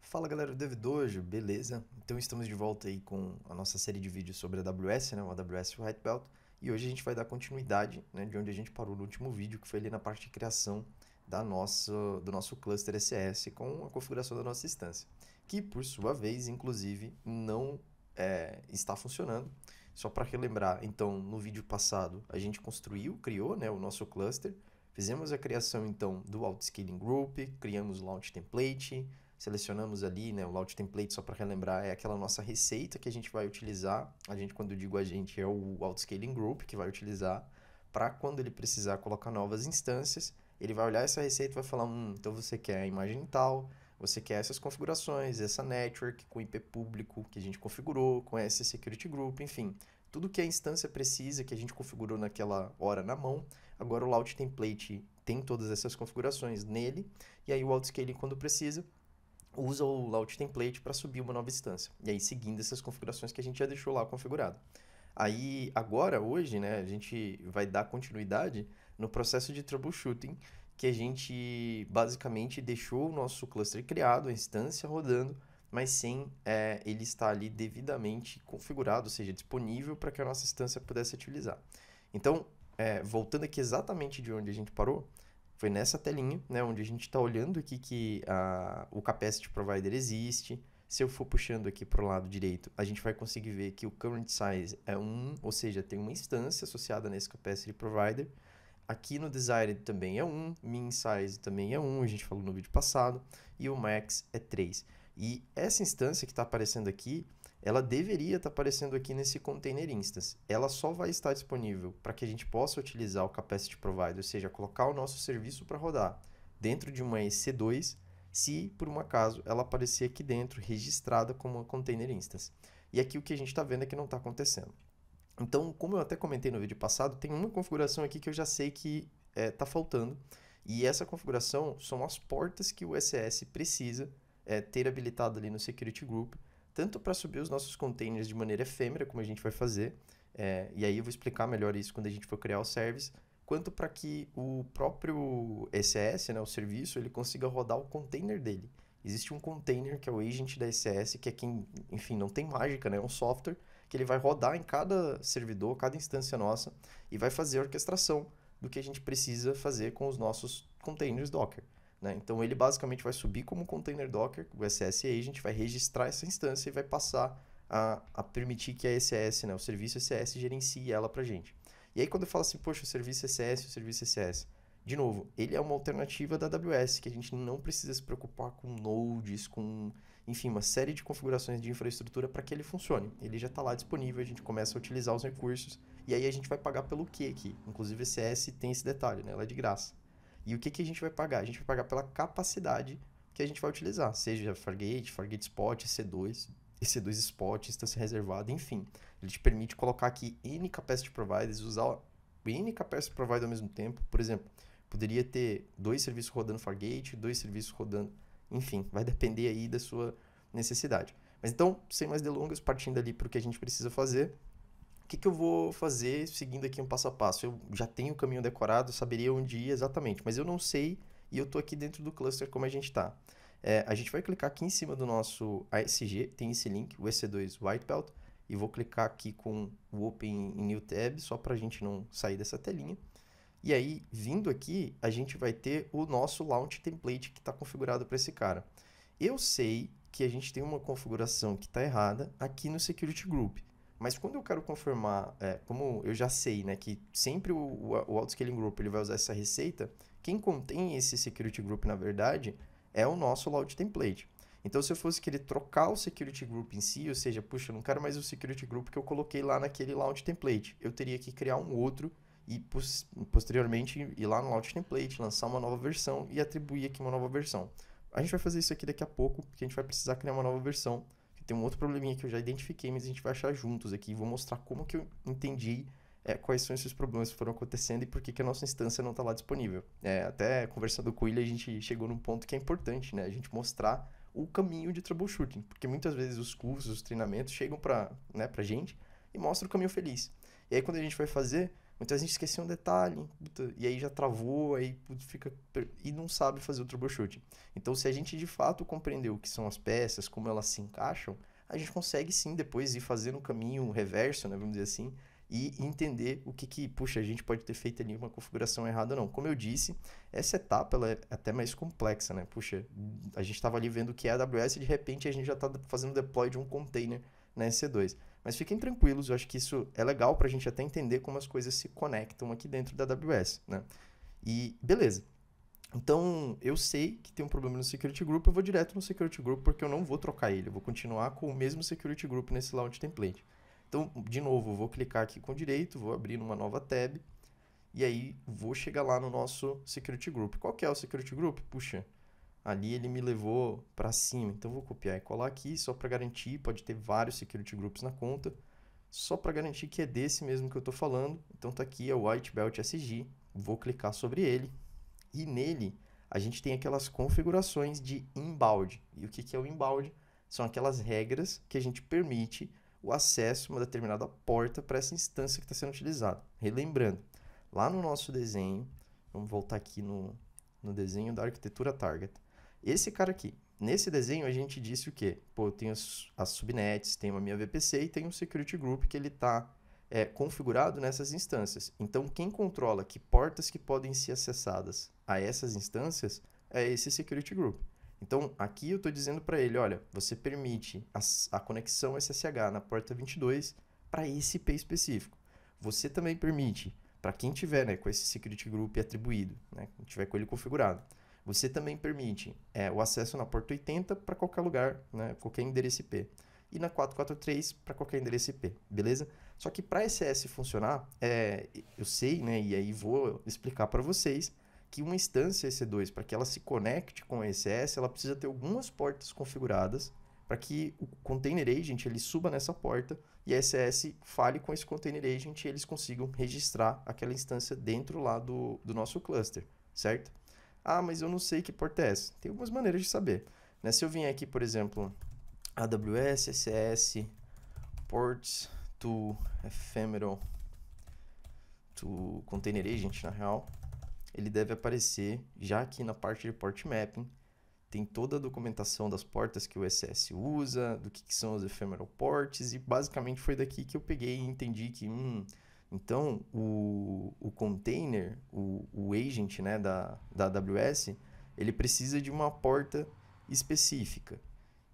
Fala galera do Devidojo, beleza? Então estamos de volta aí com a nossa série de vídeos sobre a AWS, né? o AWS White Belt, e hoje a gente vai dar continuidade né, de onde a gente parou no último vídeo, que foi ali na parte de criação da nossa, do nosso cluster ECS com a configuração da nossa instância, que por sua vez, inclusive, não é, está funcionando. Só para relembrar, então, no vídeo passado, a gente construiu, criou né, o nosso cluster, Fizemos a criação então do Outscaling Group, criamos o Launch Template, selecionamos ali, né, o Launch Template, só para relembrar, é aquela nossa receita que a gente vai utilizar. A gente, quando eu digo a gente, é o Outscaling Group que vai utilizar para quando ele precisar colocar novas instâncias, ele vai olhar essa receita e vai falar, hum, então você quer a imagem tal, você quer essas configurações, essa network com IP público que a gente configurou, com esse security group, enfim, tudo que a instância precisa, que a gente configurou naquela hora na mão, Agora o layout template tem todas essas configurações nele, e aí o autoscaling, quando precisa, usa o layout template para subir uma nova instância. E aí seguindo essas configurações que a gente já deixou lá configurado. Aí agora, hoje, né, a gente vai dar continuidade no processo de troubleshooting que a gente basicamente deixou o nosso cluster criado, a instância rodando, mas sem é, ele estar ali devidamente configurado, ou seja, disponível para que a nossa instância pudesse utilizar. Então, é, voltando aqui exatamente de onde a gente parou, foi nessa telinha, né, onde a gente está olhando aqui que a, o capacity provider existe. Se eu for puxando aqui para o lado direito, a gente vai conseguir ver que o current size é 1, ou seja, tem uma instância associada nesse capacity provider. Aqui no desired também é 1, min size também é 1, a gente falou no vídeo passado, e o max é 3. E essa instância que está aparecendo aqui, ela deveria estar tá aparecendo aqui nesse container instance. Ela só vai estar disponível para que a gente possa utilizar o capacity provider, ou seja, colocar o nosso serviço para rodar dentro de uma EC2, se por um acaso ela aparecer aqui dentro registrada como uma container instance. E aqui o que a gente está vendo é que não está acontecendo. Então, como eu até comentei no vídeo passado, tem uma configuração aqui que eu já sei que está é, tá faltando. E essa configuração são as portas que o SS precisa é, ter habilitado ali no Security Group tanto para subir os nossos containers de maneira efêmera, como a gente vai fazer, é, e aí eu vou explicar melhor isso quando a gente for criar o service, quanto para que o próprio ECS, né, o serviço, ele consiga rodar o container dele. Existe um container que é o agent da ECS, que é quem, enfim, não tem mágica, né, é um software que ele vai rodar em cada servidor, cada instância nossa, e vai fazer a orquestração do que a gente precisa fazer com os nossos containers Docker. Né? Então ele basicamente vai subir como container Docker, o SS Agent vai registrar essa instância e vai passar a, a permitir que a SS, né, o serviço SS, gerencie ela para gente. E aí quando eu falo assim, poxa, o serviço SS, o serviço SS, de novo, ele é uma alternativa da AWS, que a gente não precisa se preocupar com nodes, com, enfim, uma série de configurações de infraestrutura para que ele funcione. Ele já está lá disponível, a gente começa a utilizar os recursos, e aí a gente vai pagar pelo que aqui. Inclusive, o SS tem esse detalhe, né? Ela é de graça. E o que, que a gente vai pagar? A gente vai pagar pela capacidade que a gente vai utilizar, seja Fargate, Fargate Spot, EC2, EC2 Spot, instância reservada, enfim. Ele te permite colocar aqui N capacity providers, usar N capacity providers ao mesmo tempo. Por exemplo, poderia ter dois serviços rodando Fargate, dois serviços rodando, enfim, vai depender aí da sua necessidade. Mas então, sem mais delongas, partindo ali para o que a gente precisa fazer, que, que eu vou fazer seguindo aqui um passo a passo? Eu já tenho o caminho decorado, saberia onde ir exatamente, mas eu não sei e eu estou aqui dentro do cluster como a gente está. É, a gente vai clicar aqui em cima do nosso ASG, tem esse link, o EC2 White Belt, e vou clicar aqui com o Open em New Tab, só para a gente não sair dessa telinha. E aí, vindo aqui, a gente vai ter o nosso Launch Template que está configurado para esse cara. Eu sei que a gente tem uma configuração que está errada aqui no Security Group. Mas quando eu quero confirmar, é, como eu já sei, né, que sempre o, o, o Autoscaling Group ele vai usar essa receita, quem contém esse Security Group, na verdade, é o nosso Loud Template. Então, se eu fosse querer trocar o Security Group em si, ou seja, puxa, eu não quero mais o Security Group que eu coloquei lá naquele Launch Template, eu teria que criar um outro e posteriormente ir lá no Launch Template, lançar uma nova versão e atribuir aqui uma nova versão. A gente vai fazer isso aqui daqui a pouco, porque a gente vai precisar criar uma nova versão tem um outro probleminha que eu já identifiquei, mas a gente vai achar juntos aqui. Vou mostrar como que eu entendi é, quais são esses problemas que foram acontecendo e por que, que a nossa instância não está lá disponível. É, até conversando com ele, a gente chegou num ponto que é importante, né? A gente mostrar o caminho de troubleshooting, porque muitas vezes os cursos, os treinamentos chegam para né, a gente e mostram o caminho feliz. E aí quando a gente vai fazer, Muitas então vezes gente esqueceu um detalhe, puta, e aí já travou, aí puta, fica e não sabe fazer o troubleshooting. Então, se a gente de fato compreender o que são as peças, como elas se encaixam, a gente consegue sim depois ir fazendo um caminho reverso, né, vamos dizer assim, e entender o que que, puxa, a gente pode ter feito ali uma configuração errada ou não. Como eu disse, essa etapa ela é até mais complexa, né? Puxa, a gente estava ali vendo o que é AWS e de repente a gente já está fazendo deploy de um container na EC2. Mas fiquem tranquilos, eu acho que isso é legal para a gente até entender como as coisas se conectam aqui dentro da AWS, né? E beleza. Então, eu sei que tem um problema no Security Group, eu vou direto no Security Group porque eu não vou trocar ele, eu vou continuar com o mesmo Security Group nesse Launch Template. Então, de novo, eu vou clicar aqui com o direito, vou abrir uma nova tab e aí vou chegar lá no nosso Security Group. Qual que é o Security Group? Puxa, ali ele me levou para cima. Então vou copiar e colar aqui só para garantir, pode ter vários security groups na conta, só para garantir que é desse mesmo que eu estou falando. Então tá aqui é o White Belt SG, vou clicar sobre ele e nele a gente tem aquelas configurações de inbound. E o que, que é o inbound? São aquelas regras que a gente permite o acesso a uma determinada porta para essa instância que está sendo utilizada. Relembrando, lá no nosso desenho, vamos voltar aqui no, no desenho da arquitetura target esse cara aqui. Nesse desenho a gente disse o quê? Pô, eu tenho as, subnets, tenho a minha VPC e tenho um security group que ele está é, configurado nessas instâncias. Então, quem controla que portas que podem ser acessadas a essas instâncias é esse security group. Então, aqui eu estou dizendo para ele, olha, você permite a, a conexão SSH na porta 22 para esse IP específico. Você também permite para quem tiver né, com esse security group atribuído, né, quem tiver com ele configurado. Você também permite é, o acesso na porta 80 para qualquer lugar, né, qualquer endereço IP. E na 443 para qualquer endereço IP, beleza? Só que para SS funcionar, é, eu sei, né, e aí vou explicar para vocês que uma instância EC2, para que ela se conecte com a ECS, ela precisa ter algumas portas configuradas para que o container agent ele suba nessa porta e a ECS fale com esse container agent e eles consigam registrar aquela instância dentro lá do, do nosso cluster, certo? Ah, mas eu não sei que porta é essa. Tem algumas maneiras de saber. Né? Se eu vim aqui, por exemplo, AWS, SS, ports to ephemeral, to container agent, na real, ele deve aparecer já aqui na parte de port mapping. Tem toda a documentação das portas que o SS usa, do que, que são os ephemeral ports, e basicamente foi daqui que eu peguei e entendi que, hum, então, o, o container, o, o agent né, da, da AWS, ele precisa de uma porta específica.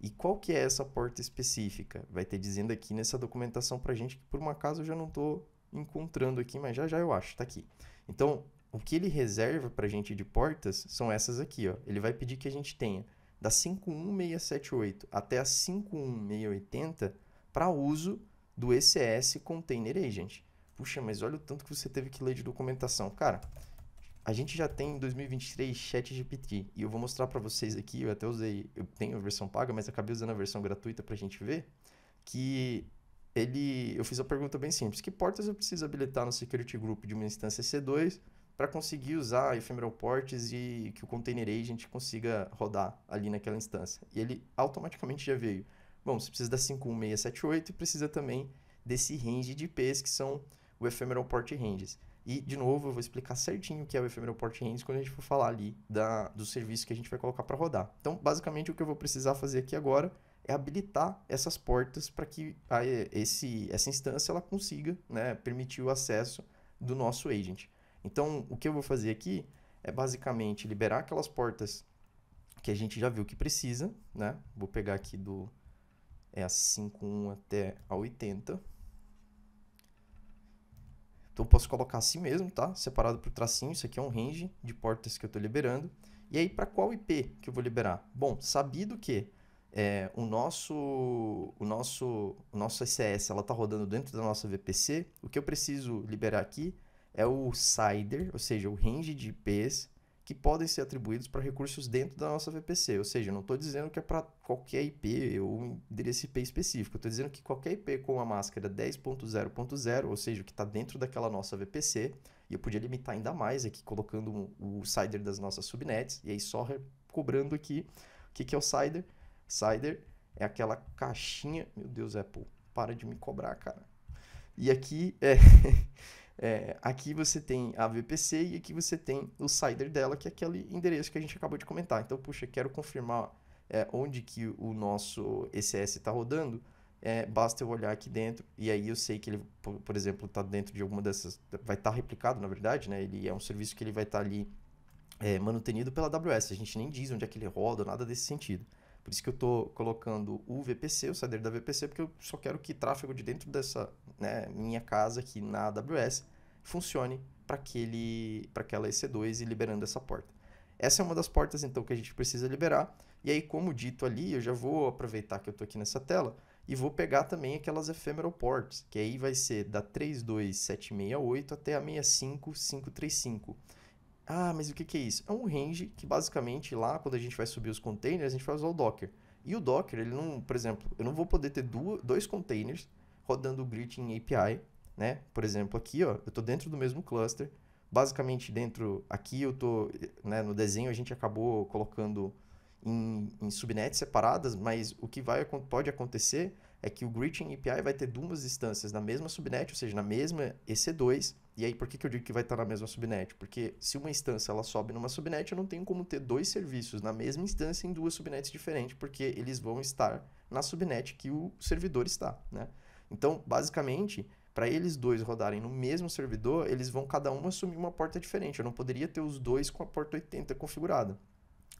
E qual que é essa porta específica? Vai ter dizendo aqui nessa documentação para gente que por um acaso eu já não estou encontrando aqui, mas já já eu acho, está aqui. Então, o que ele reserva para gente de portas são essas aqui, ó. Ele vai pedir que a gente tenha da 51678 até a 51680 para uso do ECS Container Agent puxa, mas olha o tanto que você teve que ler de documentação. Cara, a gente já tem em 2023 Chat GPT e eu vou mostrar para vocês aqui, eu até usei, eu tenho a versão paga, mas acabei usando a versão gratuita para a gente ver, que ele, eu fiz a pergunta bem simples, que portas eu preciso habilitar no Security Group de uma instância C2 para conseguir usar ephemeral ports e que o container agent consiga rodar ali naquela instância. E ele automaticamente já veio. Bom, você precisa da 51678 e precisa também desse range de IPs que são o Ephemeral Port Ranges. E, de novo, eu vou explicar certinho o que é o Ephemeral Port Ranges quando a gente for falar ali da, do serviço que a gente vai colocar para rodar. Então, basicamente, o que eu vou precisar fazer aqui agora é habilitar essas portas para que a, esse, essa instância ela consiga né, permitir o acesso do nosso agent. Então, o que eu vou fazer aqui é basicamente liberar aquelas portas que a gente já viu que precisa, né? Vou pegar aqui do é a 51 até a 80. Então eu posso colocar assim mesmo, tá? Separado por tracinho, isso aqui é um range de portas que eu estou liberando. E aí, para qual IP que eu vou liberar? Bom, sabido que é, o nosso o nosso o nosso ICS ela está rodando dentro da nossa VPC, o que eu preciso liberar aqui é o CIDR, ou seja, o range de IPs que podem ser atribuídos para recursos dentro da nossa VPC. Ou seja, eu não estou dizendo que é para qualquer IP ou um endereço IP específico. Estou dizendo que qualquer IP com a máscara 10.0.0, ou seja, que está dentro daquela nossa VPC, e eu podia limitar ainda mais aqui colocando o CIDR das nossas subnets, e aí só cobrando aqui o que, que é o CIDR. CIDR é aquela caixinha... Meu Deus, Apple, para de me cobrar, cara. E aqui é... É, aqui você tem a VPC e aqui você tem o CIDR dela, que é aquele endereço que a gente acabou de comentar. Então, puxa, quero confirmar é, onde que o nosso ECS está rodando. É, basta eu olhar aqui dentro e aí eu sei que ele, por, por exemplo, está dentro de alguma dessas, vai estar tá replicado, na verdade, né? Ele é um serviço que ele vai estar tá ali é, manutenido pela AWS. A gente nem diz onde é que ele roda, nada desse sentido. Por isso que eu estou colocando o VPC, o CDR da VPC, porque eu só quero que tráfego de dentro dessa né, minha casa aqui na AWS funcione para aquela EC2 e liberando essa porta. Essa é uma das portas, então, que a gente precisa liberar. E aí, como dito ali, eu já vou aproveitar que eu estou aqui nessa tela e vou pegar também aquelas ephemeral ports, que aí vai ser da 32768 até a 65535. Ah, mas o que, é isso? É um range que basicamente lá, quando a gente vai subir os containers, a gente vai usar o Docker. E o Docker, ele não, por exemplo, eu não vou poder ter duas, dois containers rodando o grid em API, né? Por exemplo, aqui, ó, eu estou dentro do mesmo cluster. Basicamente, dentro aqui eu tô, né, no desenho a gente acabou colocando em, em subnets separadas, mas o que vai, pode acontecer é que o grid em API vai ter duas instâncias na mesma subnet, ou seja, na mesma EC2, e aí, por que, que eu digo que vai estar na mesma subnet? Porque se uma instância ela sobe numa subnet, eu não tenho como ter dois serviços na mesma instância em duas subnets diferentes, porque eles vão estar na subnet que o servidor está, né? Então, basicamente, para eles dois rodarem no mesmo servidor, eles vão cada um assumir uma porta diferente. Eu não poderia ter os dois com a porta 80 configurada,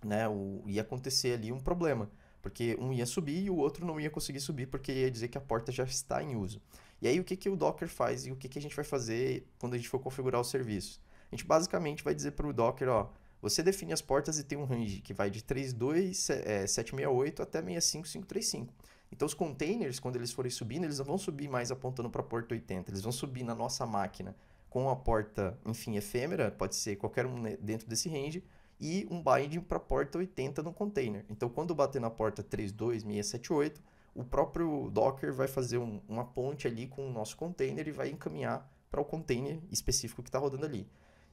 né? O, ia acontecer ali um problema porque um ia subir e o outro não ia conseguir subir porque ia dizer que a porta já está em uso. E aí o que, que o Docker faz e o que, que a gente vai fazer quando a gente for configurar o serviço? A gente basicamente vai dizer para o Docker, ó, você define as portas e tem um range que vai de 32768 é, até 65535. Então os containers, quando eles forem subindo, eles não vão subir mais apontando para a porta 80, eles vão subir na nossa máquina com a porta, enfim, efêmera, pode ser qualquer um né, dentro desse range, e um binding para a porta 80 no container. Então, quando bater na porta 32678, o próprio Docker vai fazer um, uma ponte ali com o nosso container e vai encaminhar para o container específico que está rodando ali.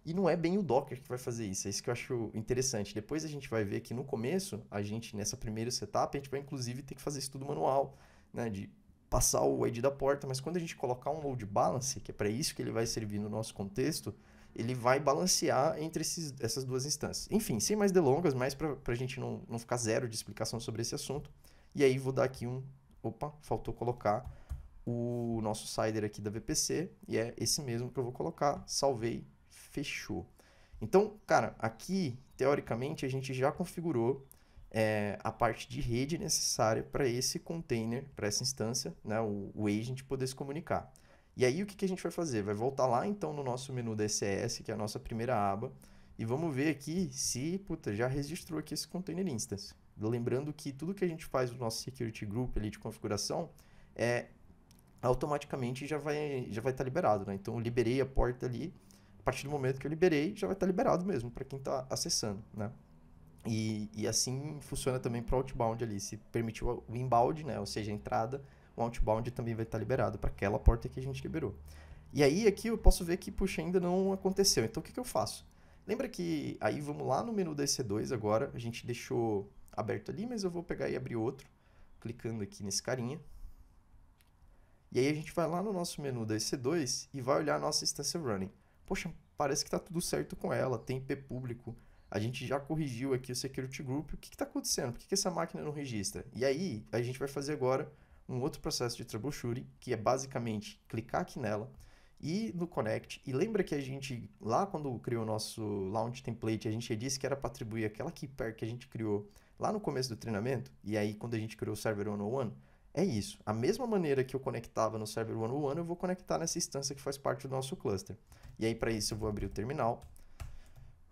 E não é bem o Docker que vai fazer isso, é isso que eu acho interessante. Depois a gente vai ver que no começo, a gente, nessa primeira setup, a gente vai inclusive ter que fazer isso tudo manual, né? De passar o ID da porta, mas quando a gente colocar um load balance, que é para isso que ele vai servir no nosso contexto, ele vai balancear entre esses, essas duas instâncias. Enfim, sem mais delongas, mais para a gente não, não ficar zero de explicação sobre esse assunto. E aí vou dar aqui um. Opa, faltou colocar o nosso cider aqui da VPC, e é esse mesmo que eu vou colocar. Salvei, fechou. Então, cara, aqui, teoricamente, a gente já configurou é, a parte de rede necessária para esse container, para essa instância, né, o, o agent poder se comunicar. E aí o que, que a gente vai fazer? Vai voltar lá então no nosso menu DCS, que é a nossa primeira aba, e vamos ver aqui se, puta, já registrou aqui esse container instance. Lembrando que tudo que a gente faz no nosso security group ali de configuração é automaticamente já vai já vai estar tá liberado, né? Então eu liberei a porta ali, a partir do momento que eu liberei, já vai estar tá liberado mesmo para quem está acessando, né? E, e assim funciona também para outbound ali, se permitiu o inbound, né? Ou seja, a entrada o outbound também vai estar liberado para aquela porta que a gente liberou. E aí aqui eu posso ver que, puxa, ainda não aconteceu. Então o que, que eu faço? Lembra que aí vamos lá no menu da EC2 agora, a gente deixou aberto ali, mas eu vou pegar e abrir outro, clicando aqui nesse carinha. E aí a gente vai lá no nosso menu da EC2 e vai olhar a nossa instância running. Poxa, parece que está tudo certo com ela, tem IP público, a gente já corrigiu aqui o security group, o que está acontecendo? Por que, que essa máquina não registra? E aí a gente vai fazer agora um outro processo de troubleshooting, que é basicamente clicar aqui nela, e no Connect, e lembra que a gente, lá quando criou o nosso Launch Template, a gente disse que era para atribuir aquela key pair que a gente criou lá no começo do treinamento, e aí quando a gente criou o Server 101, é isso. A mesma maneira que eu conectava no Server 101, eu vou conectar nessa instância que faz parte do nosso cluster. E aí, para isso, eu vou abrir o terminal,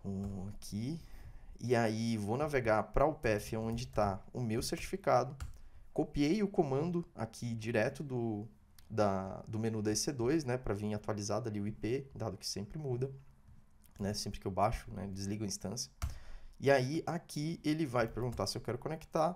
um aqui, e aí vou navegar para o path onde está o meu certificado, copiei o comando aqui direto do, da, do menu da EC2, né, para vir atualizado ali o IP, dado que sempre muda, né, sempre que eu baixo, né, desligo a instância. E aí aqui ele vai perguntar se eu quero conectar,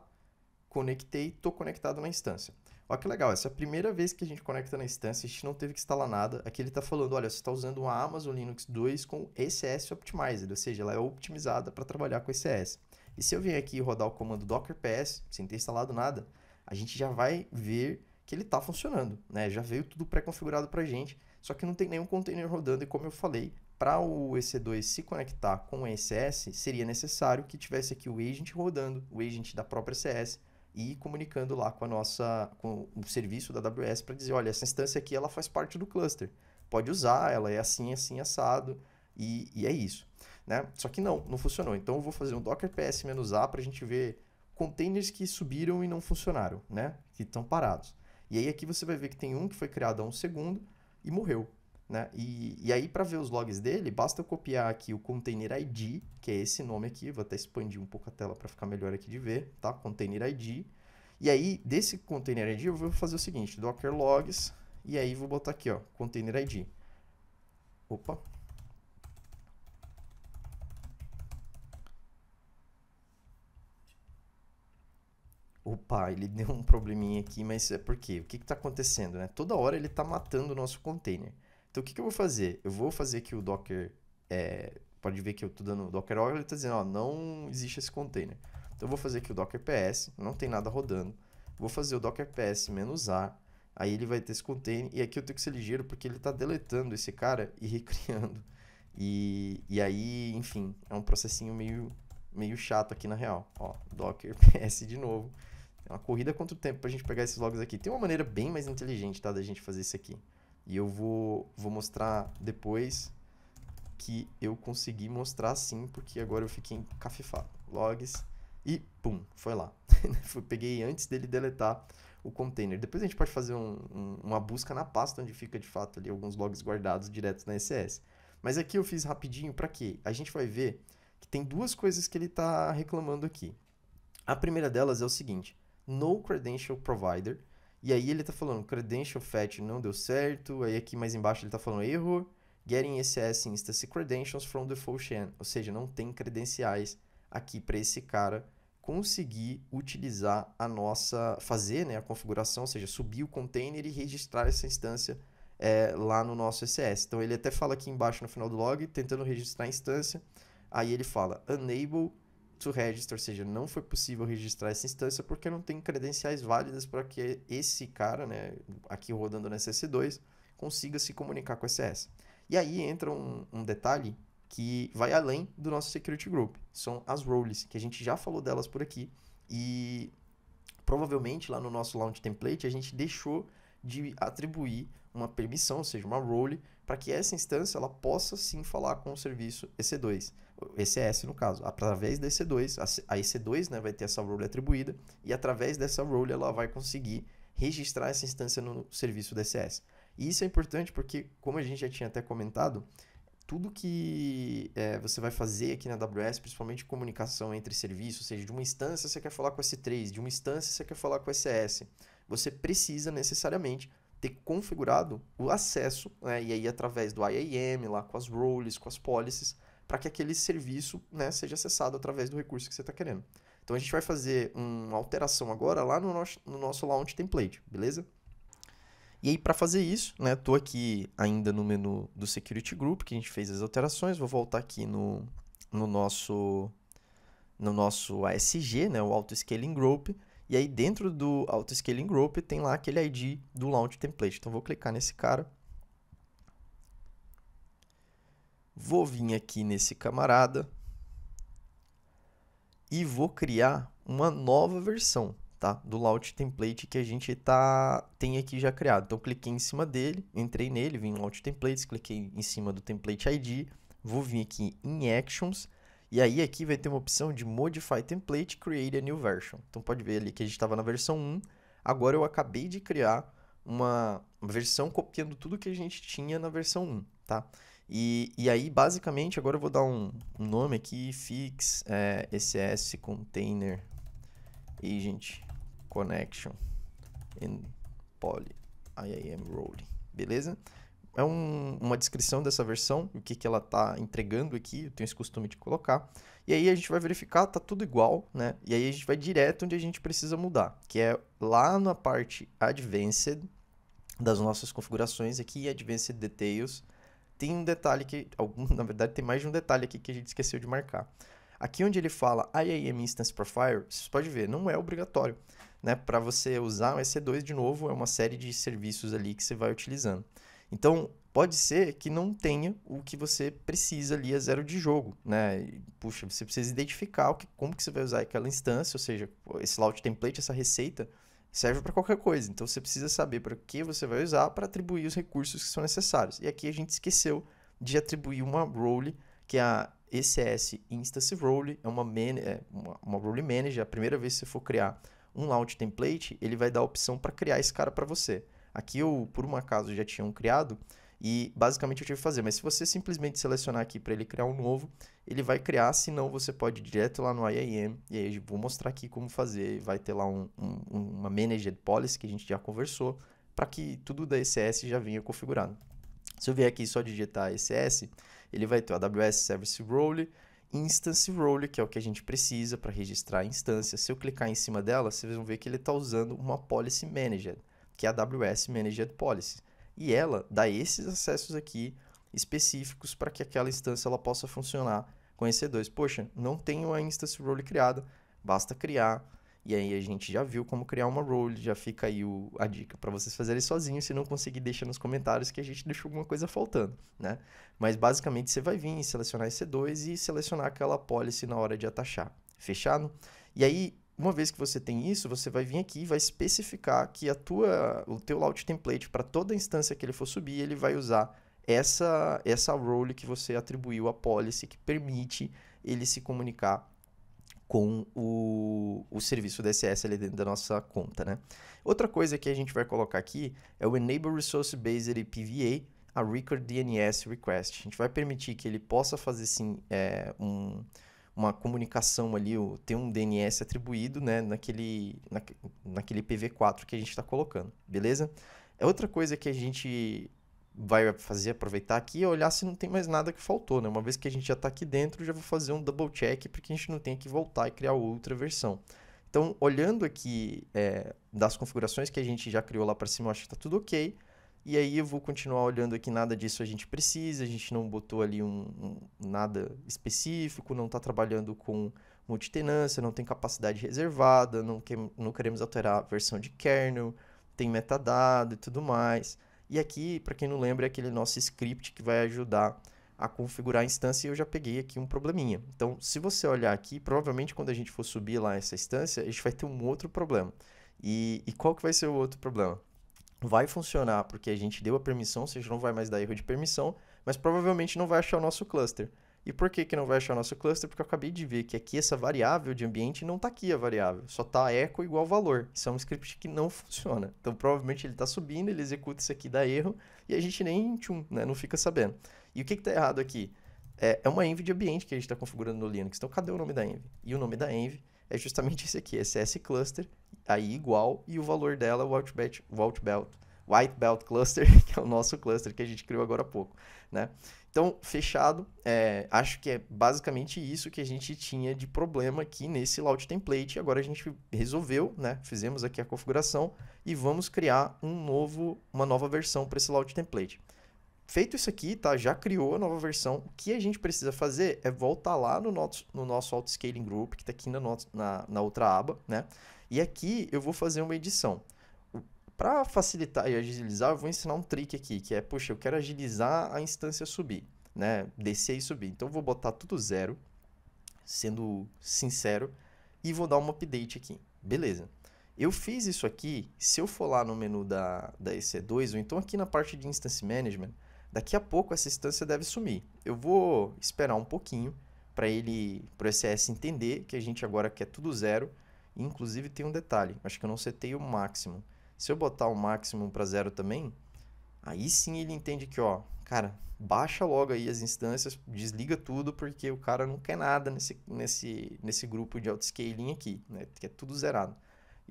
conectei, estou conectado na instância. Olha que legal, essa é a primeira vez que a gente conecta na instância, a gente não teve que instalar nada. Aqui ele está falando, olha, você está usando uma Amazon Linux 2 com ECS Optimizer, ou seja, ela é optimizada para trabalhar com ECS. E se eu vier aqui rodar o comando docker ps, sem ter instalado nada, a gente já vai ver que ele está funcionando, né? Já veio tudo pré-configurado para a gente, só que não tem nenhum container rodando e como eu falei, para o EC2 se conectar com o ECS, seria necessário que tivesse aqui o agent rodando, o agent da própria ECS, e comunicando lá com a nossa com o serviço da AWS para dizer, olha, essa instância aqui ela faz parte do cluster. Pode usar, ela é assim, assim assado e, e é isso, né? Só que não, não funcionou. Então eu vou fazer um docker ps-a para a gente ver containers que subiram e não funcionaram, né? Que estão parados. E aí aqui você vai ver que tem um que foi criado há um segundo e morreu. Né? E, e aí, para ver os logs dele, basta eu copiar aqui o container ID, que é esse nome aqui, vou até expandir um pouco a tela para ficar melhor aqui de ver, tá? Container ID. E aí, desse container ID, eu vou fazer o seguinte, docker logs, e aí vou botar aqui, ó, container ID. Opa, opa, ele deu um probleminha aqui, mas é por quê? O que está acontecendo? Né? Toda hora ele está matando o nosso container. Então o que, que, eu vou fazer? Eu vou fazer que o Docker. É, pode ver que eu estou dando o Docker Oracle, ele está dizendo, ó, não existe esse container. Então eu vou fazer que o Docker PS, não tem nada rodando. Vou fazer o Docker PS A. Aí ele vai ter esse container. E aqui eu tenho que ser ligeiro porque ele está deletando esse cara e recriando. E, e aí, enfim, é um processinho meio, meio chato aqui na real. Ó, Docker PS de novo. É uma corrida contra o tempo pra gente pegar esses logs aqui. Tem uma maneira bem mais inteligente, tá? Da gente fazer isso aqui. E eu vou, vou mostrar depois que eu consegui mostrar sim, porque agora eu fiquei encafifado. Logs e pum, foi lá. Peguei antes dele deletar o container. Depois a gente pode fazer um, um, uma busca na pasta onde fica de fato ali alguns logs guardados direto na SS. Mas aqui eu fiz rapidinho para quê? A gente vai ver que tem duas coisas que ele está reclamando aqui. A primeira delas é o seguinte: no credential provider. E aí ele tá falando credential fetch não deu certo. Aí aqui mais embaixo ele tá falando erro. Getting SS instance credentials from the full chain. Ou seja, não tem credenciais aqui para esse cara conseguir utilizar a nossa. fazer né, a configuração, ou seja, subir o container e registrar essa instância é, lá no nosso SS. Então ele até fala aqui embaixo no final do log, tentando registrar a instância. Aí ele fala unable to register, ou seja, não foi possível registrar essa instância porque não tem credenciais válidas para que esse cara, né, aqui rodando na SS2, consiga se comunicar com a SS. E aí entra um, um detalhe que vai além do nosso security group. São as roles, que a gente já falou delas por aqui. E provavelmente lá no nosso launch template a gente deixou de atribuir uma permissão, ou seja, uma role, para que essa instância ela possa sim falar com o serviço EC2, ECS no caso. Através da EC2, a EC2 né, vai ter essa role atribuída e através dessa role ela vai conseguir registrar essa instância no serviço da ECS. E isso é importante porque, como a gente já tinha até comentado, tudo que é, você vai fazer aqui na AWS, principalmente comunicação entre serviços, ou seja, de uma instância você quer falar com S3, de uma instância você quer falar com SS, você precisa necessariamente ter configurado o acesso, né, e aí através do IAM, lá com as roles, com as policies, para que aquele serviço né, seja acessado através do recurso que você está querendo. Então a gente vai fazer uma alteração agora lá no nosso, no nosso launch template, beleza? E aí para fazer isso, né, aqui ainda no menu do Security Group que a gente fez as alterações, vou voltar aqui no, no nosso no nosso ASG, né, o Auto Scaling Group, e aí dentro do Auto Scaling Group tem lá aquele ID do Launch Template. Então vou clicar nesse cara. Vou vir aqui nesse camarada e vou criar uma nova versão, tá? Do Launch Template que a gente tá tem aqui já criado. Então cliquei em cima dele, entrei nele, vim em Launch Templates, cliquei em cima do Template ID, vou vir aqui em Actions e aí aqui vai ter uma opção de Modify Template, Create a New Version. Então pode ver ali que a gente estava na versão 1, agora eu acabei de criar uma versão copiando tudo que a gente tinha na versão 1, tá? E, e aí, basicamente, agora eu vou dar um, um nome aqui, fix é, ss container agent connection and poly IAM rolling beleza? é um, uma descrição dessa versão, o que, que ela está entregando aqui, eu tenho esse costume de colocar. E aí a gente vai verificar, tá tudo igual, né? E aí a gente vai direto onde a gente precisa mudar, que é lá na parte Advanced das nossas configurações aqui, Advanced Details. Tem um detalhe que, algum, na verdade tem mais de um detalhe aqui que a gente esqueceu de marcar. Aqui onde ele fala IAM Instance Profile, vocês podem ver, não é obrigatório, né? Para você usar o EC2 de novo, é uma série de serviços ali que você vai utilizando. Então, pode ser que não tenha o que você precisa ali a é zero de jogo, né? puxa, você precisa identificar o que, como que você vai usar aquela instância, ou seja, esse layout template, essa receita, serve para qualquer coisa. Então, você precisa saber para que você vai usar para atribuir os recursos que são necessários. E aqui a gente esqueceu de atribuir uma role, que é a ECS Instance Role, é uma, man, é uma, uma role manager, a primeira vez que você for criar um launch template, ele vai dar a opção para criar esse cara para você. Aqui eu, por um acaso, já tinha um criado e basicamente eu tive que fazer. Mas se você simplesmente selecionar aqui para ele criar um novo, ele vai criar, Se não, você pode ir direto lá no IAM. E aí eu vou mostrar aqui como fazer. Vai ter lá um, um, uma Managed Policy que a gente já conversou, para que tudo da ECS já venha configurado. Se eu vier aqui só digitar ECS, ele vai ter o AWS Service Role, Instance Role, que é o que a gente precisa para registrar a instância. Se eu clicar em cima dela, vocês vão ver que ele está usando uma Policy Manager que é a AWS Managed Policy. E ela dá esses acessos aqui específicos para que aquela instância ela possa funcionar com ec 2 Poxa, não tenho a instance role criada, basta criar. E aí a gente já viu como criar uma role, já fica aí o, a dica para vocês fazerem sozinhos. Se não conseguir, deixa nos comentários que a gente deixou alguma coisa faltando, né? Mas basicamente você vai vir selecionar ec 2 e selecionar aquela policy na hora de atachar. Fechado? E aí uma vez que você tem isso, você vai vir aqui e vai especificar que a tua, o teu layout template para toda instância que ele for subir, ele vai usar essa essa role que você atribuiu à policy que permite ele se comunicar com o, o serviço DSS ali dentro da nossa conta, né? Outra coisa que a gente vai colocar aqui é o Enable Resource Based é PVA, a Record DNS Request. A gente vai permitir que ele possa fazer, sim, é, um, uma comunicação ali, tem um DNS atribuído né, naquele, na, naquele PV4 que a gente está colocando, beleza? É outra coisa que a gente vai fazer, aproveitar aqui é olhar se não tem mais nada que faltou, né? Uma vez que a gente já está aqui dentro, já vou fazer um double check porque a gente não tem que voltar e criar outra versão. Então, olhando aqui é, das configurações que a gente já criou lá para cima, eu acho que está tudo ok. E aí eu vou continuar olhando aqui, nada disso a gente precisa, a gente não botou ali um, um nada específico, não está trabalhando com multitenância, não tem capacidade reservada, não, que, não queremos alterar a versão de kernel, tem metadado e tudo mais. E aqui, para quem não lembra, é aquele nosso script que vai ajudar a configurar a instância e eu já peguei aqui um probleminha. Então, se você olhar aqui, provavelmente quando a gente for subir lá essa instância, a gente vai ter um outro problema. E, e qual que vai ser o outro problema? vai funcionar porque a gente deu a permissão, ou seja, não vai mais dar erro de permissão, mas provavelmente não vai achar o nosso cluster. E por que, que não vai achar o nosso cluster? Porque eu acabei de ver que aqui essa variável de ambiente não está aqui a variável, só está echo igual valor. Isso é um script que não funciona. Então, provavelmente ele está subindo, ele executa isso aqui, dá erro, e a gente nem tchum, né? não fica sabendo. E o que está errado aqui? É, é uma env de ambiente que a gente está configurando no Linux. Então, cadê o nome da env? E o nome da env é justamente esse aqui, SS é cluster, Tá aí igual, e o valor dela é o Outbelt, o White Belt Cluster, que é o nosso cluster que a gente criou agora há pouco, né? Então, fechado, é, acho que é basicamente isso que a gente tinha de problema aqui nesse layout template. Agora a gente resolveu, né? Fizemos aqui a configuração e vamos criar um novo, uma nova versão para esse layout template. Feito isso aqui, tá? Já criou a nova versão. O que a gente precisa fazer é voltar lá no nosso, no nosso Autoscaling Group, que está aqui na, na, na outra aba, né? E aqui eu vou fazer uma edição. Para facilitar e agilizar, eu vou ensinar um trick aqui, que é, poxa, eu quero agilizar a instância subir, né? Descer e subir. Então eu vou botar tudo zero, sendo sincero, e vou dar um update aqui. Beleza. Eu fiz isso aqui, se eu for lá no menu da, da EC2, ou então aqui na parte de Instance Management, daqui a pouco essa instância deve sumir. Eu vou esperar um pouquinho para ele, para o ECS entender que a gente agora quer tudo zero, Inclusive tem um detalhe, acho que eu não setei o máximo. Se eu botar o máximo para zero também, aí sim ele entende que, ó, cara, baixa logo aí as instâncias, desliga tudo, porque o cara não quer nada nesse, nesse, nesse grupo de autoscaling aqui, né? Que é tudo zerado.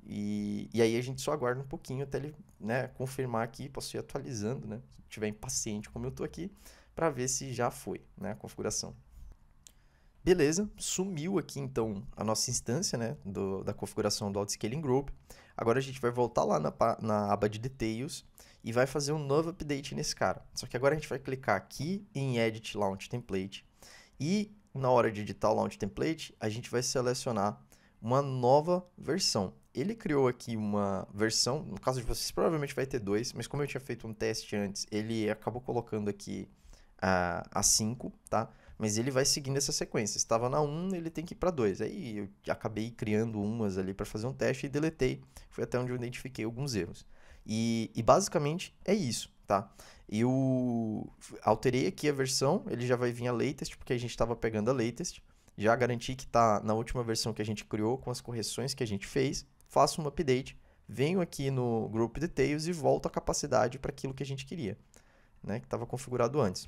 E, e aí a gente só aguarda um pouquinho até ele né, confirmar aqui, posso ir atualizando, né? Se tiver impaciente como eu estou aqui, para ver se já foi né, a configuração. Beleza, sumiu aqui então a nossa instância né, do, da configuração do Autoscaling Group. Agora a gente vai voltar lá na, na aba de Details e vai fazer um novo update nesse cara. Só que agora a gente vai clicar aqui em Edit Launch Template e na hora de editar o Launch Template, a gente vai selecionar uma nova versão. Ele criou aqui uma versão, no caso de vocês provavelmente vai ter dois, mas como eu tinha feito um teste antes, ele acabou colocando aqui uh, a 5, tá? Mas ele vai seguindo essa sequência. Estava na 1, ele tem que ir para 2. Aí eu acabei criando umas ali para fazer um teste e deletei. Foi até onde eu identifiquei alguns erros. E, e basicamente é isso, tá? Eu alterei aqui a versão, ele já vai vir a latest, porque a gente estava pegando a latest. Já garanti que está na última versão que a gente criou, com as correções que a gente fez. Faço um update, venho aqui no Group Details e volto a capacidade para aquilo que a gente queria, né? Que estava configurado antes.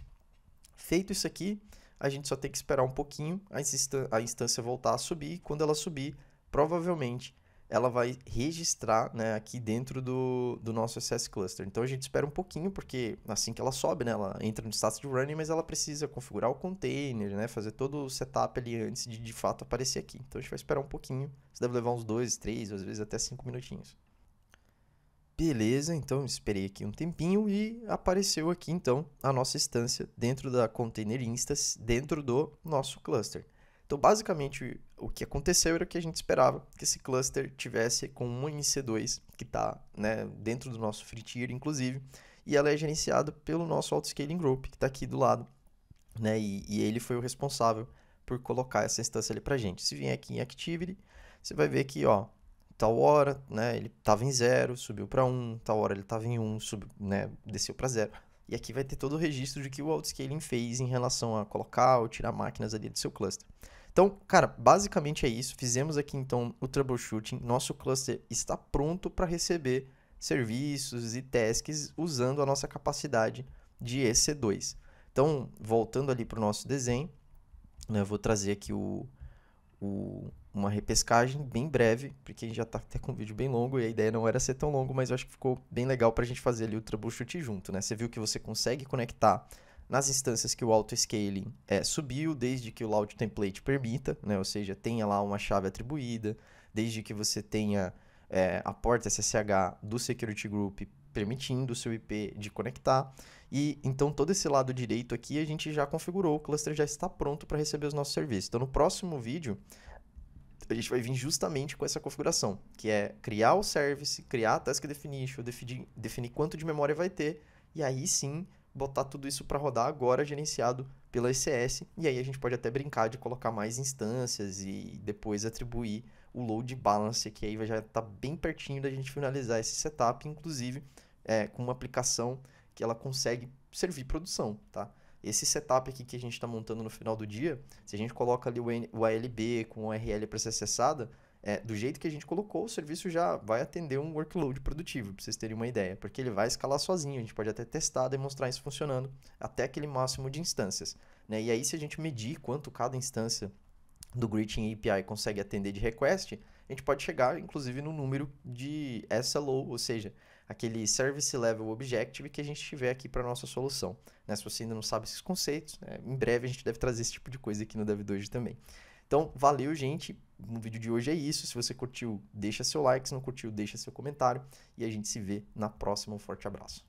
Feito isso aqui, a gente só tem que esperar um pouquinho a, instância, a instância voltar a subir. E quando ela subir, provavelmente ela vai registrar né, aqui dentro do, do nosso SS Cluster. Então a gente espera um pouquinho, porque assim que ela sobe, né, ela entra no status de running, mas ela precisa configurar o container, né, fazer todo o setup ali antes de de fato aparecer aqui. Então a gente vai esperar um pouquinho. Isso deve levar uns 2, 3, às vezes até 5 minutinhos. Beleza, então esperei aqui um tempinho e apareceu aqui então a nossa instância dentro da container instance, dentro do nosso cluster. Então, basicamente, o que aconteceu era que a gente esperava que esse cluster tivesse com uma IC2 que está né, dentro do nosso free tier, inclusive, e ela é gerenciada pelo nosso autoscaling group, que está aqui do lado. Né, e, e, ele foi o responsável por colocar essa instância ali para gente. Se vier aqui em Activity, você vai ver que ó, tal hora, né, ele estava em zero, subiu para um, tal hora ele estava em um, subiu, né, desceu para zero. E aqui vai ter todo o registro de que o autoscaling fez em relação a colocar ou tirar máquinas ali do seu cluster. Então, cara, basicamente é isso. Fizemos aqui então o troubleshooting. Nosso cluster está pronto para receber serviços e tasks usando a nossa capacidade de EC2. Então, voltando ali para o nosso desenho, né, eu vou trazer aqui o, o, uma repescagem bem breve, porque a gente já tá até com um vídeo bem longo e a ideia não era ser tão longo, mas eu acho que ficou bem legal para a gente fazer ali o troubleshoot junto, né? Você viu que você consegue conectar nas instâncias que o auto-scaling é, subiu, desde que o loud template permita, né? ou seja, tenha lá uma chave atribuída, desde que você tenha é, a porta SSH do security group permitindo o seu IP de conectar. E então todo esse lado direito aqui a gente já configurou, o cluster já está pronto para receber os nossos serviços. Então no próximo vídeo a gente vai vir justamente com essa configuração, que é criar o service, criar a task definition, definir, definir quanto de memória vai ter e aí sim botar tudo isso para rodar agora gerenciado pela ECS e aí a gente pode até brincar de colocar mais instâncias e depois atribuir o load balance que aí já está bem pertinho da gente finalizar esse setup, inclusive é, com uma aplicação que ela consegue servir produção, tá? Esse setup aqui que a gente está montando no final do dia, se a gente coloca ali o ALB com o URL para ser acessada, é, do jeito que a gente colocou, o serviço já vai atender um workload produtivo, para vocês terem uma ideia, porque ele vai escalar sozinho, a gente pode até testar, demonstrar isso funcionando até aquele máximo de instâncias. Né? E aí, se a gente medir quanto cada instância do Greeting API consegue atender de request, a gente pode chegar, inclusive, no número de SLO, ou seja, aquele Service Level Objective que a gente tiver aqui para nossa solução. Né? Se você ainda não sabe esses conceitos, né? em breve a gente deve trazer esse tipo de coisa aqui no DevDojo também. Então, valeu, gente. No vídeo de hoje é isso. Se você curtiu, deixa seu like. Se não curtiu, deixa seu comentário. E a gente se vê na próxima. Um forte abraço.